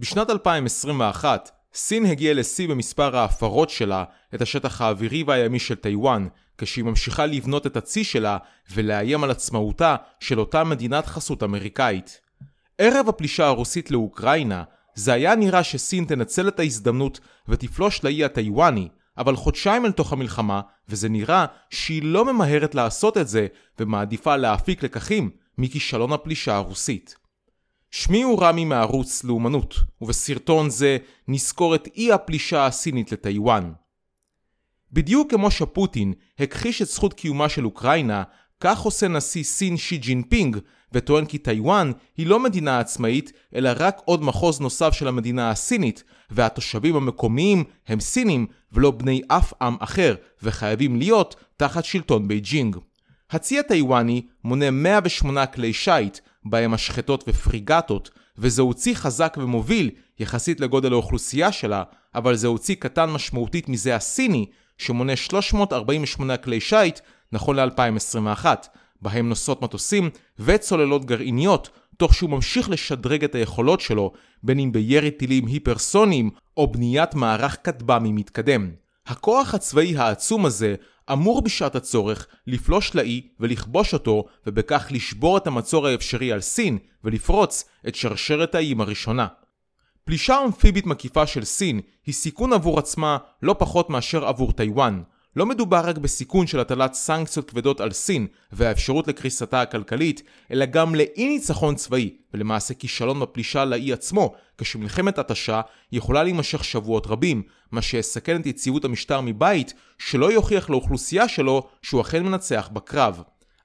בשנת 2021 סין הגיעה לשיא במספר ההפרות שלה את השטח האווירי והימי של טיוואן, כשהיא ממשיכה לבנות את הצי שלה ולאיים על עצמאותה של אותה מדינת חסות אמריקאית. ערב הפלישה הרוסית לאוקראינה, זה היה נראה שסין תנצל את ההזדמנות ותפלוש לאי הטיוואני, אבל חודשיים אל תוך המלחמה, וזה נראה שהיא לא ממהרת לעשות את זה, ומעדיפה להפיק לקחים מכישלון הפלישה הרוסית. שמי הוא רמי מערוץ לאומנות, ובסרטון זה נזכור את אי הפלישה הסינית לטיוואן. בדיוק כמו שפוטין הכחיש את זכות קיומה של אוקראינה, כך עושה נשיא סין שי ג'ינפינג, וטוען כי טיוואן היא לא מדינה עצמאית, אלא רק עוד מחוז נוסף של המדינה הסינית, והתושבים המקומיים הם סינים ולא בני אף עם אחר, וחייבים להיות תחת שלטון בייג'ינג. הצי הטיוואני מונה 108 כלי שיט, בהם משחטות ופריגטות, וזהו צי חזק ומוביל יחסית לגודל האוכלוסייה שלה, אבל זהו צי קטן משמעותית מזה הסיני, שמונה 348 כלי שיט נכון ל-2021, בהם נושאות מטוסים וצוללות גרעיניות, תוך שהוא ממשיך לשדרג את היכולות שלו, בין אם בירי טילים היפרסוניים או בניית מערך כטב"מי מתקדם. הכוח הצבאי העצום הזה אמור בשעת הצורך לפלוש לאי ולכבוש אותו, ובכך לשבור את המצור האפשרי על סין ולפרוץ את שרשרת האיים הראשונה. פלישה אמפיבית מקיפה של סין היא סיכון עבור עצמה לא פחות מאשר עבור טיוואן, לא מדובר רק בסיכון של הטלת סנקציות כבדות על סין והאפשרות לקריסתה הכלכלית, אלא גם לאי ניצחון צבאי, ולמעשה כישלון בפלישה לאי עצמו, כשמלחמת התשה יכולה להימשך שבועות רבים, מה שיסכן את יציבות המשטר מבית, שלא יוכיח לאוכלוסייה שלו שהוא אכן מנצח בקרב.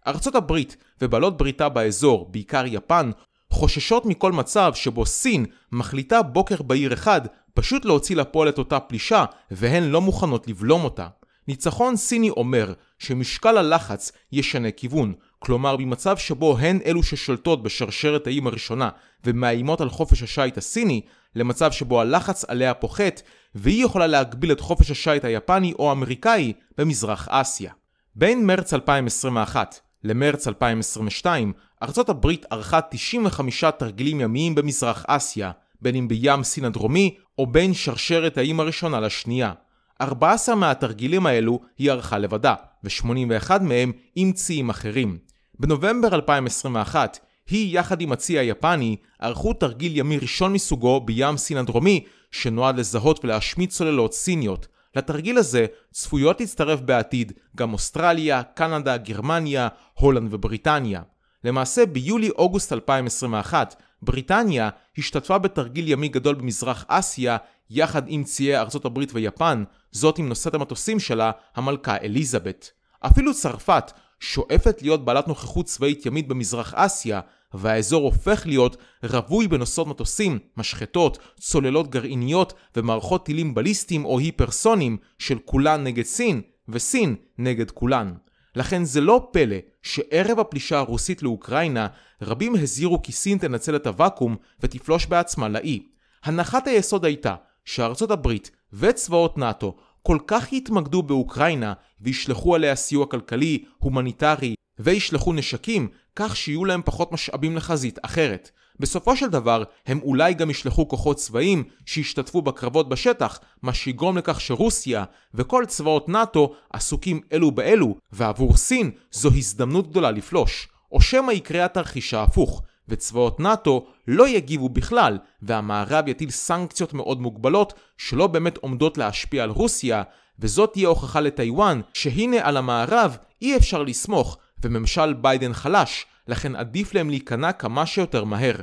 ארצות הברית ובעלות בריתה באזור, בעיקר יפן, חוששות מכל מצב שבו סין מחליטה בוקר בהיר אחד פשוט להוציא לפועל את אותה פלישה, והן לא מוכנות לבלום אותה. ניצחון סיני אומר שמשקל הלחץ ישנה כיוון, כלומר במצב שבו הן אלו ששולטות בשרשרת האיים הראשונה ומאיימות על חופש השיט הסיני, למצב שבו הלחץ עליה פוחת והיא יכולה להגביל את חופש השיט היפני או האמריקאי במזרח אסיה. בין מרץ 2021 למרץ 2022, ארצות הברית ערכה 95 תרגילים ימיים במזרח אסיה, בין אם בים סין הדרומי או בין שרשרת האיים הראשונה לשנייה. 14 מהתרגילים האלו היא ערכה לבדה, ו-81 מהם עם ציים אחרים. בנובמבר 2021, היא יחד עם הצי היפני ערכו תרגיל ימי ראשון מסוגו בים סין הדרומי, שנועד לזהות ולהשמיד צוללות סיניות. לתרגיל הזה צפויות להצטרף בעתיד גם אוסטרליה, קנדה, גרמניה, הולנד ובריטניה. למעשה ביולי-אוגוסט 2021 בריטניה השתתפה בתרגיל ימי גדול במזרח אסיה יחד עם ציי ארצות הברית ויפן, זאת עם נושאת המטוסים שלה, המלכה אליזבת. אפילו צרפת שואפת להיות בעלת נוכחות צבאית ימית במזרח אסיה, והאזור הופך להיות רווי בנושאות מטוסים, משחטות, צוללות גרעיניות ומערכות טילים בליסטיים או היפרסונים של כולן נגד סין, וסין נגד כולן. לכן זה לא פלא שערב הפלישה הרוסית לאוקראינה, רבים הזהירו כי סין תנצל את הוואקום ותפלוש בעצמה לאי. הנחת היסוד הייתה שארצות הברית וצבאות נאט"ו כל כך יתמקדו באוקראינה וישלחו עליה סיוע כלכלי, הומניטרי, וישלחו נשקים, כך שיהיו להם פחות משאבים לחזית אחרת. בסופו של דבר, הם אולי גם ישלחו כוחות צבאיים שישתתפו בקרבות בשטח, מה שיגרום לכך שרוסיה וכל צבאות נאט"ו עסוקים אלו באלו, ועבור סין זו הזדמנות גדולה לפלוש. או שמא יקרה התרחיש ההפוך, וצבאות נאט"ו לא יגיבו בכלל, והמערב יטיל סנקציות מאוד מוגבלות שלא באמת עומדות להשפיע על רוסיה, וזאת תהיה הוכחה לטיוואן שהנה על המערב אי אפשר לסמוך, וממשל ביידן חלש, לכן עדיף להם להיכנע כמה שיותר מהר.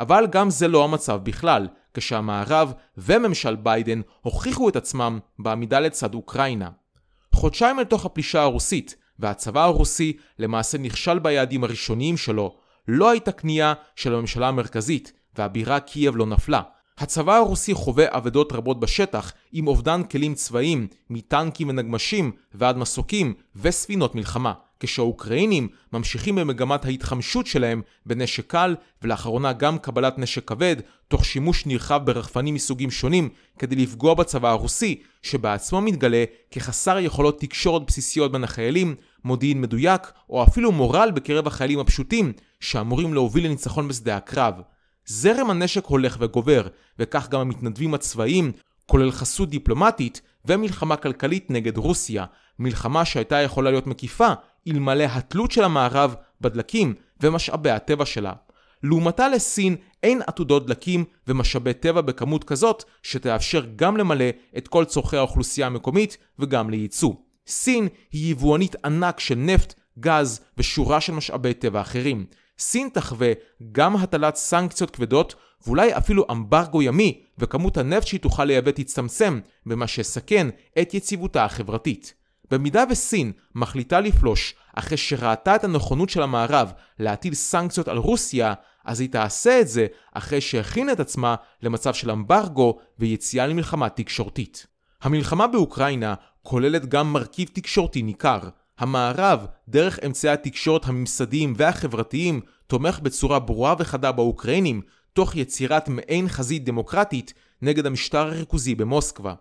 אבל גם זה לא המצב בכלל, כשהמערב וממשל ביידן הוכיחו את עצמם בעמידה לצד אוקראינה. חודשיים אל תוך הפלישה הרוסית, והצבא הרוסי למעשה נכשל ביעדים הראשוניים שלו. לא הייתה כניעה של הממשלה המרכזית, והבירה קייב לא נפלה. הצבא הרוסי חווה אבדות רבות בשטח, עם אובדן כלים צבאיים, מטנקים ונגמשים ועד מסוקים וספינות מלחמה. כשהאוקראינים ממשיכים במגמת ההתחמשות שלהם בנשק קל, ולאחרונה גם קבלת נשק כבד, תוך שימוש נרחב ברחפנים מסוגים שונים, כדי לפגוע בצבא הרוסי, שבעצמו מתגלה כחסר יכולות תקשורת בסיסיות בין החיילים, מודיעין מדויק, או אפילו מורל בקרב החיילים הפשוטים, שאמורים להוביל לניצחון בשדה הקרב. זרם הנשק הולך וגובר, וכך גם המתנדבים הצבאיים, כולל חסות דיפלומטית ומלחמה כלכלית נגד רוסיה, מלחמה שהייתה יכולה להיות מקיפה אלמלא התלות של המערב בדלקים ומשאבי הטבע שלה. לעומתה לסין אין עתודות דלקים ומשאבי טבע בכמות כזאת שתאפשר גם למלא את כל צורכי האוכלוסייה המקומית וגם לייצוא. סין היא יבואנית ענק של נפט, גז ושורה של משאבי טבע אחרים. סין תחווה גם הטלת סנקציות כבדות ואולי אפילו אמברגו ימי וכמות הנפט שהיא תוכל לייבא תצטמצם, במה שיסכן את יציבותה החברתית. במידה וסין מחליטה לפלוש אחרי שראתה את הנכונות של המערב להטיל סנקציות על רוסיה, אז היא תעשה את זה אחרי שהכינה את עצמה למצב של אמברגו ויציאה למלחמה תקשורתית. המלחמה באוקראינה כוללת גם מרכיב תקשורתי ניכר. המערב, דרך אמצעי התקשורת הממסדיים והחברתיים, תומך בצורה ברורה וחדה באוקראינים, תוך יצירת מעין חזית דמוקרטית נגד המשטר הריכוזי במוסקבה.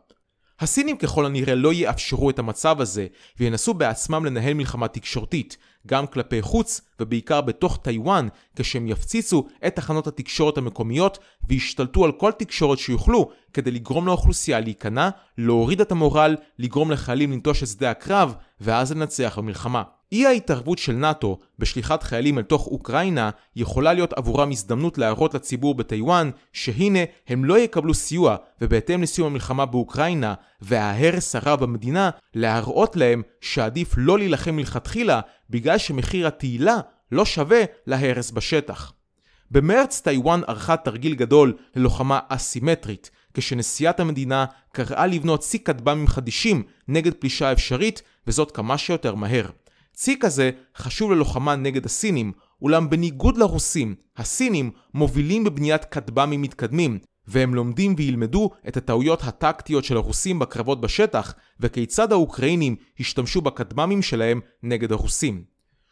הסינים ככל הנראה לא יאפשרו את המצב הזה, וינסו בעצמם לנהל מלחמה תקשורתית, גם כלפי חוץ ובעיקר בתוך טיוואן, כשהם יפציצו את תחנות התקשורת המקומיות וישתלטו על כל תקשורת שיוכלו כדי לגרום לאוכלוסייה להיכנע, להוריד את המורל, לגרום לחיילים לנטוש את שדה הקרב, ואז לנצח במלחמה. אי ההתערבות של נאט"ו בשליחת חיילים אל תוך אוקראינה יכולה להיות עבורם הזדמנות להראות לציבור בטיוואן שהנה הם לא יקבלו סיוע ובהתאם לסיום המלחמה באוקראינה וההרס הרע במדינה להראות להם שעדיף לא להילחם מלכתחילה בגלל שמחיר התהילה לא שווה להרס בשטח. במרץ טיוואן ערכה תרגיל גדול ללוחמה אסימטרית כשנשיאת המדינה קראה לבנות שיא כטב"מים חדישים נגד פלישה אפשרית וזאת כמה שיותר מהר. צי כזה חשוב ללוחמה נגד הסינים, אולם בניגוד לרוסים, הסינים מובילים בבניית כטב"מים מתקדמים, והם לומדים וילמדו את הטעויות הטקטיות של הרוסים בקרבות בשטח, וכיצד האוקראינים השתמשו בכטב"מים שלהם נגד הרוסים.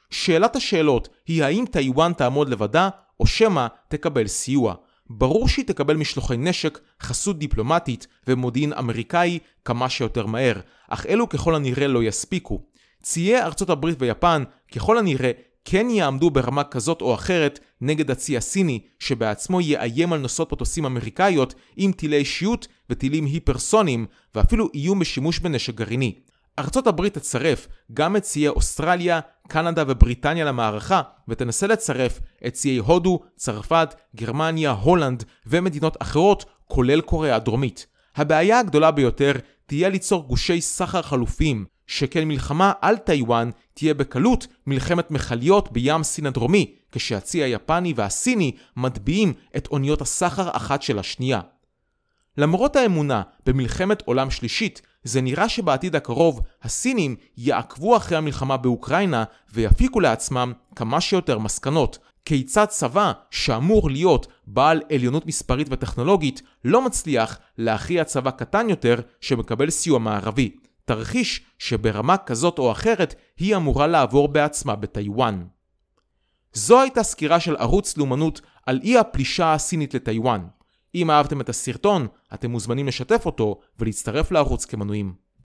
שאלת השאלות היא האם טיוואן תעמוד לבדה, או שמא תקבל סיוע. ברור שהיא תקבל משלוחי נשק, חסות דיפלומטית ומודיעין אמריקאי כמה שיותר מהר, אך אלו ככל הנראה לא יספיקו. ציי ארצות הברית ויפן ככל הנראה כן יעמדו ברמה כזאת או אחרת נגד הצי הסיני שבעצמו יאיים על נוסעות מטוסים אמריקאיות עם טילי שיוט וטילים היפרסונים ואפילו איום בשימוש בנשק גרעיני. ארצות הברית תצרף גם את ציי אוסטרליה, קנדה ובריטניה למערכה ותנסה לצרף את ציי הודו, צרפת, גרמניה, הולנד ומדינות אחרות כולל קוריאה הדרומית. הבעיה הגדולה ביותר תהיה ליצור גושי סחר חלופיים שכן מלחמה על טיוואן תהיה בקלות מלחמת מכליות בים סין הדרומי, כשהצי היפני והסיני מטביעים את אוניות הסחר אחת של השנייה. למרות האמונה במלחמת עולם שלישית, זה נראה שבעתיד הקרוב הסינים יעקבו אחרי המלחמה באוקראינה ויפיקו לעצמם כמה שיותר מסקנות. כיצד צבא שאמור להיות בעל עליונות מספרית וטכנולוגית לא מצליח להכריע צבא קטן יותר שמקבל סיוע מערבי. תרחיש שברמה כזאת או אחרת היא אמורה לעבור בעצמה בטיוואן. זו הייתה סקירה של ערוץ לאומנות על אי הפלישה הסינית לטיוואן. אם אהבתם את הסרטון, אתם מוזמנים לשתף אותו ולהצטרף לערוץ כמנויים.